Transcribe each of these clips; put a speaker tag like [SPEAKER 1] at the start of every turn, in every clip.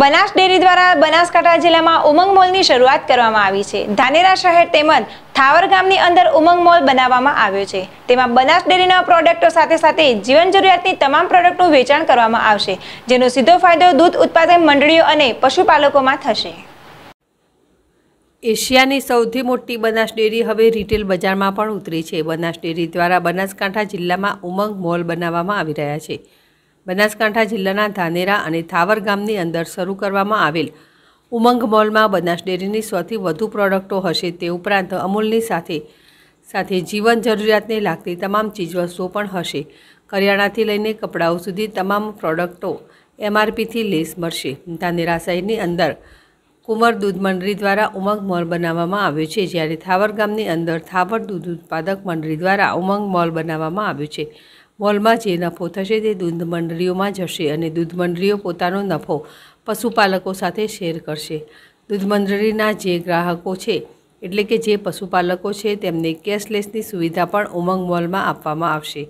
[SPEAKER 1] Banas dairy દ્વારા બનાસકાંઠા જિલ્લામાં ઉમંગ મોલની શરૂઆત કરવામાં આવી છે ધાનેરા શહેર તેમજ થાવર ગામની અંદર ઉમંગ મોલ બનાવવામાં આવ્યો છે તેમાં બનાસ ડેરીના પ્રોડક્ટો સાથે સાથે જીવન જરૂરિયાતની તમામ પ્રોડક્ટનું વેચાણ કરવામાં આવશે જેનો સીધો ફાયદો દૂધ ઉત્પાદન મંડળીઓ અને પશુપાલકોમાં થશે
[SPEAKER 2] એશિયાની સૌથી મોટી બનાસ ડેરી હવે રિટેલ બજારમાં પણ ઉતરી છે બનાસ ડેરી દ્વારા બનાસકાંઠા જિલ્લામાં ઉમંગ મોલ બનાવવામાં આવી રહ્યા છે બનાસકાંઠા જિલ્લાના ધાનેરા અને થાવર ગામની અંદર શરૂ કરવામાં આવેલ ઉમંગ મોલમાં બનાસ ડેરીની સૌથી વધુ પ્રોડક્ટો હશે તે ઉપરાંત અમૂલની સાથે સાથે જીવન જરૂરિયાતને લાગતી તમામ ચીજવસ્તુઓ પણ હશે કરિયાણાથી લઈને કપડાઓ સુધી તમામ પ્રોડક્ટો એમઆરપીથી લેસ મળશે ધાનેરા શહેરની અંદર કુંવર દૂધ મંડળી દ્વારા ઉમંગ મોલ બનાવવામાં આવ્યો છે જ્યારે થાવર ગામની અંદર થાવર દૂધ ઉત્પાદક મંડળી દ્વારા ઉમંગ મોલ બનાવવામાં આવ્યું છે મોલમાં જે નફો થશે તે દૂધ મંડળીઓમાં જશે અને દૂધ મંડળીઓ પોતાનો નફો પશુપાલકો સાથે શેર કરશે દૂધ મંડળીના જે ગ્રાહકો છે એટલે કે જે પશુપાલકો છે તેમને કેશલેસની સુવિધા પણ ઉમંગ મોલમાં આપવામાં આવશે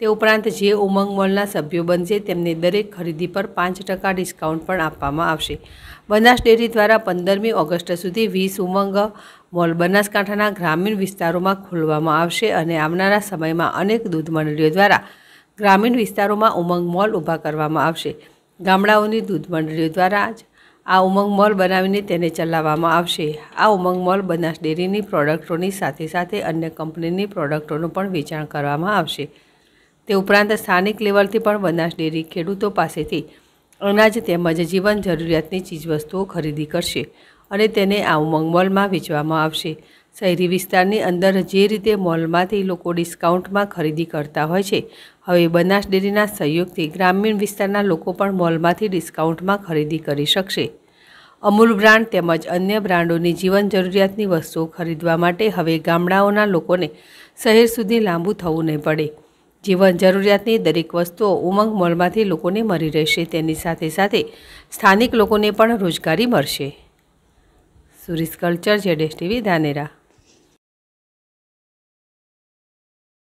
[SPEAKER 2] તે ઉપરાંત જે ઉમંગ મોલના સભ્યો બનશે તેમને દરેક ખરીદી પર પાંચ ટકા ડિસ્કાઉન્ટ પણ આપવામાં આવશે બનાસ ડેરી દ્વારા પંદરમી ઓગસ્ટ સુધી વીસ ઉમંગ મોલ બનાસકાંઠાના ગ્રામીણ વિસ્તારોમાં ખોલવામાં આવશે અને આવનારા સમયમાં અનેક દૂધ મંડળીઓ દ્વારા ગ્રામીણ વિસ્તારોમાં ઉમંગ મોલ ઊભા કરવામાં આવશે ગામડાઓની દૂધ મંડળીઓ દ્વારા જ આ ઉમંગ મોલ બનાવીને તેને ચલાવવામાં આવશે આ ઉમંગ મોલ બનાસ ડેરીની પ્રોડક્ટોની સાથે સાથે અન્ય કંપનીની પ્રોડક્ટોનું પણ વેચાણ કરવામાં આવશે તે ઉપરાંત સ્થાનિક લેવલથી પણ બનાસ ડેરી ખેડૂતો પાસેથી અનાજ તેમજ જીવન જરૂરિયાતની ચીજવસ્તુઓ ખરીદી કરશે અને તેને આ ઉમંગ મોલમાં વેચવામાં આવશે શહેરી વિસ્તારની અંદર જે રીતે મોલમાંથી લોકો ડિસ્કાઉન્ટમાં ખરીદી કરતા હોય છે હવે બનાસ ડેરીના સહયોગથી ગ્રામીણ વિસ્તારના લોકો પણ મોલમાંથી ડિસ્કાઉન્ટમાં ખરીદી કરી શકશે અમૂલ બ્રાન્ડ તેમજ અન્ય બ્રાન્ડોની જીવન જરૂરિયાતની વસ્તુઓ ખરીદવા માટે હવે ગામડાઓના લોકોને શહેર સુધી લાંબુ થવું નહીં પડે જીવન જરૂરિયાતની દરેક વસ્તુઓ ઉમંગ મોલમાંથી લોકોને મળી રહેશે તેની સાથે સાથે સ્થાનિક લોકોને પણ રોજગારી મળશે સુરેશ કલ્ચર જેડેશ ટીવી ધાનેરા